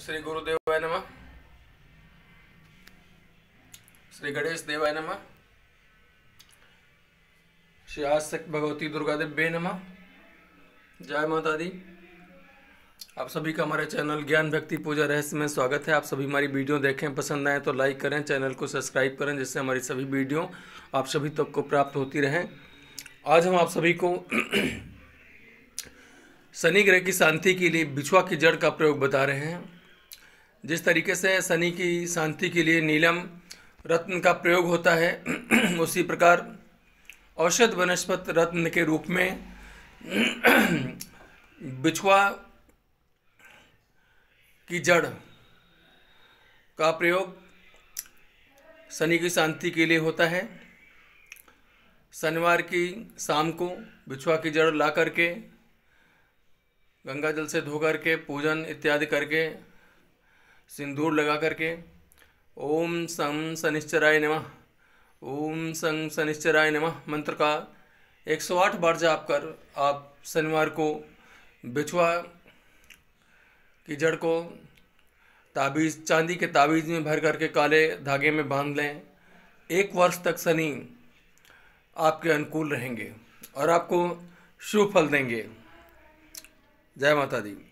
श्री गुरुदेव नम श्री गणेश देवाय नम श्री आसक भगवती दुर्गा बे नम जय माता दी आप सभी का हमारे चैनल ज्ञान भक्ति पूजा रहस्य में स्वागत है आप सभी हमारी वीडियो देखें पसंद आए तो लाइक करें चैनल को सब्सक्राइब करें जिससे हमारी सभी वीडियो आप सभी तक तो को प्राप्त होती रहें आज हम आप सभी को शनि ग्रह की शांति के लिए बिछुआ की जड़ का प्रयोग बता रहे हैं जिस तरीके से शनि की शांति के लिए नीलम रत्न का प्रयोग होता है उसी प्रकार औषध वनस्पत रत्न के रूप में बिछुआ की जड़ का प्रयोग शनि की शांति के लिए होता है शनिवार की शाम को बिछुआ की जड़ ला करके गंगा जल से धो करके पूजन इत्यादि करके सिंदूर लगा करके ओम सं शनिश्चराय नमः ओम सं शनिश्चराय नमः मंत्र का 108 बार जाप कर आप शनिवार को बिछुआ की जड़ को ताबीज़ चांदी के ताबीज़ में भर करके काले धागे में बांध लें एक वर्ष तक शनि आपके अनुकूल रहेंगे और आपको शुभ फल देंगे जय माता दी